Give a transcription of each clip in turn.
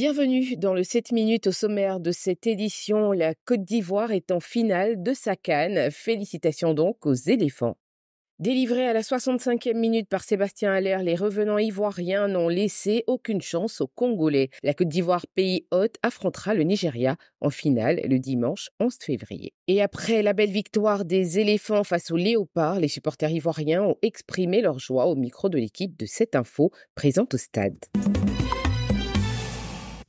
Bienvenue dans le 7 minutes au sommaire de cette édition. La Côte d'Ivoire est en finale de sa canne. Félicitations donc aux éléphants. Délivré à la 65e minute par Sébastien Allaire, les revenants ivoiriens n'ont laissé aucune chance aux Congolais. La Côte d'Ivoire, pays hôte, affrontera le Nigeria en finale le dimanche 11 février. Et après la belle victoire des éléphants face aux léopards, les supporters ivoiriens ont exprimé leur joie au micro de l'équipe de cette info présente au stade.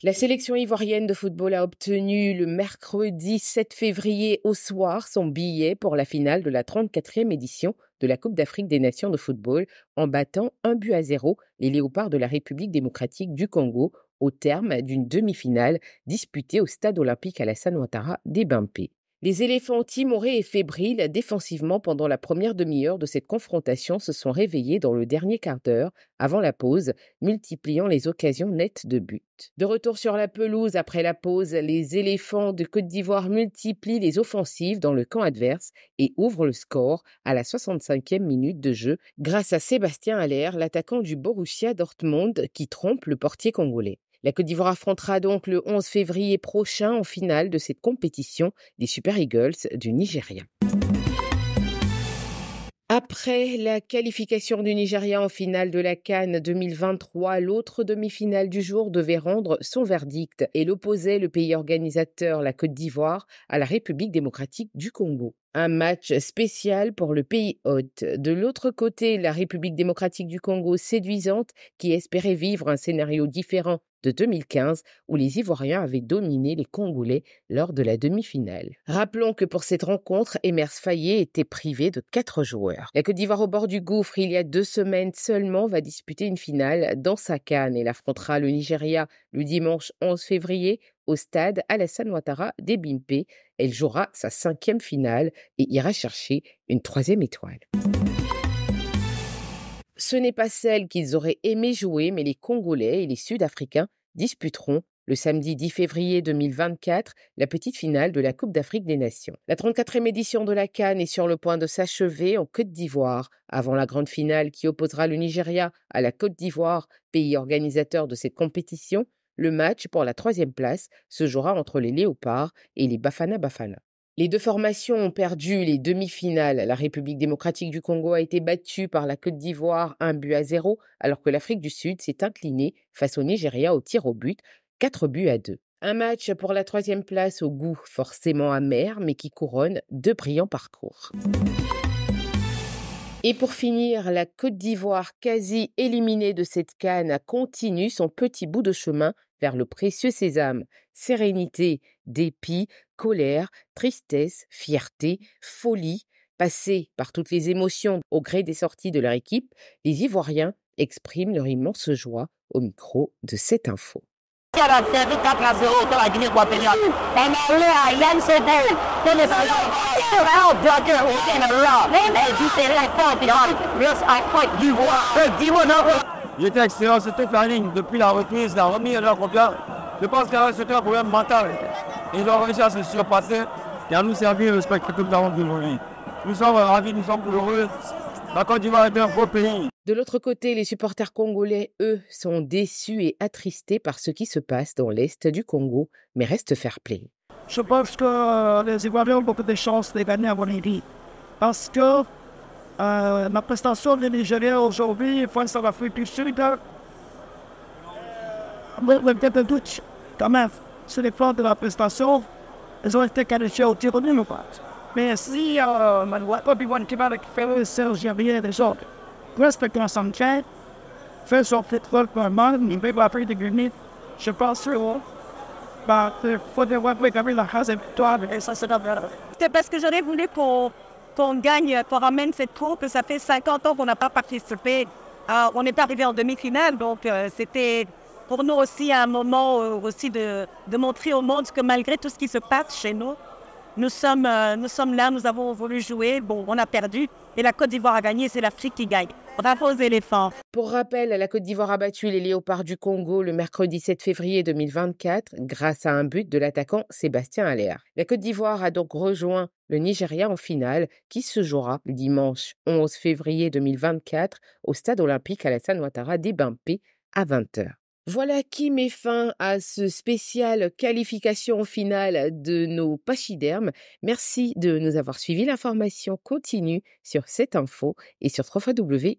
La sélection ivoirienne de football a obtenu le mercredi 7 février au soir son billet pour la finale de la 34e édition de la Coupe d'Afrique des Nations de football en battant un but à zéro les Léopards de la République démocratique du Congo au terme d'une demi-finale disputée au stade olympique à la San Ouattara d'Ebimpe. Les éléphants timorés et fébriles défensivement pendant la première demi-heure de cette confrontation se sont réveillés dans le dernier quart d'heure, avant la pause, multipliant les occasions nettes de but. De retour sur la pelouse après la pause, les éléphants de Côte d'Ivoire multiplient les offensives dans le camp adverse et ouvrent le score à la 65e minute de jeu grâce à Sébastien Allaire, l'attaquant du Borussia Dortmund qui trompe le portier congolais. La Côte d'Ivoire affrontera donc le 11 février prochain en finale de cette compétition des Super Eagles du Nigeria. Après la qualification du Nigeria en finale de la Cannes 2023, l'autre demi-finale du jour devait rendre son verdict et l'opposait le pays organisateur, la Côte d'Ivoire, à la République démocratique du Congo. Un match spécial pour le pays hôte. De l'autre côté, la République démocratique du Congo séduisante, qui espérait vivre un scénario différent de 2015 où les Ivoiriens avaient dominé les Congolais lors de la demi-finale. Rappelons que pour cette rencontre, Emers Fayet était privé de quatre joueurs. La Côte d'Ivoire au bord du gouffre, il y a deux semaines seulement, va disputer une finale dans sa canne. et affrontera le Nigeria le dimanche 11 février au stade Alassane Ouattara Bimpe. Elle jouera sa cinquième finale et ira chercher une troisième étoile. Ce n'est pas celle qu'ils auraient aimé jouer, mais les Congolais et les Sud-Africains disputeront le samedi 10 février 2024, la petite finale de la Coupe d'Afrique des Nations. La 34e édition de la Cannes est sur le point de s'achever en Côte d'Ivoire, avant la grande finale qui opposera le Nigeria à la Côte d'Ivoire, pays organisateur de cette compétition. Le match pour la troisième place se jouera entre les Léopards et les Bafana Bafana. Les deux formations ont perdu les demi-finales. La République démocratique du Congo a été battue par la Côte d'Ivoire un but à zéro, alors que l'Afrique du Sud s'est inclinée face au Nigeria au tir au but, quatre buts à deux. Un match pour la troisième place au goût forcément amer, mais qui couronne deux brillants parcours. Et pour finir, la Côte d'Ivoire, quasi éliminée de cette canne, continue son petit bout de chemin vers le précieux sésame. Sérénité, dépit, colère, tristesse, fierté, folie. Passés par toutes les émotions au gré des sorties de leur équipe, les Ivoiriens expriment leur immense joie au micro de cette info. J'étais à excellent c'était la ligne, depuis la reprise, la remise de la Je pense qu'il y un problème mental. Ils ont réussi à se surpasser et à nous servir le spectacle d'aujourd'hui. Nous sommes ravis, nous sommes heureux de l'autre côté, les supporters congolais, eux, sont déçus et attristés par ce qui se passe dans l'Est du Congo, mais restent fair-play. Je pense que euh, les Ivoiriens ont beaucoup de chances de gagner à Parce que la euh, prestation des Nigériens aujourd'hui face à l'Afrique du Sud, euh, hein. peut un doute quand même sur les plans de la prestation. Ils ont été qualifiés au tir au pas mais si euh, on ne voit pas, puis on est de faire ça, j'ai rien des autres. Reste concentré, fais son pétrole pour le il va pas de grenades. Je pense que bah, faut devoir préparer la cause Hazem, toi, et ça, c'est la valeur. C'est parce que j'aurais voulu qu'on gagne, qu'on ramène cette coupe, ça fait 50 ans qu'on n'a pas participé. On euh, on est arrivé en demi-finale, donc euh, c'était pour nous aussi un moment euh, aussi de, de montrer au monde que malgré tout ce qui se passe chez nous, nous sommes, euh, nous sommes là, nous avons voulu jouer. Bon, on a perdu. Et la Côte d'Ivoire a gagné, c'est l'Afrique qui gagne. Bravo aux éléphants. Pour rappel, la Côte d'Ivoire a battu les Léopards du Congo le mercredi 7 février 2024 grâce à un but de l'attaquant Sébastien Aller. La Côte d'Ivoire a donc rejoint le Nigeria en finale qui se jouera dimanche 11 février 2024 au stade olympique Alassane Ouattara d'Ebimpe à 20h. Voilà qui met fin à ce spécial qualification finale de nos pachydermes. Merci de nous avoir suivis. L'information continue sur cette info et sur www.setinfo.ci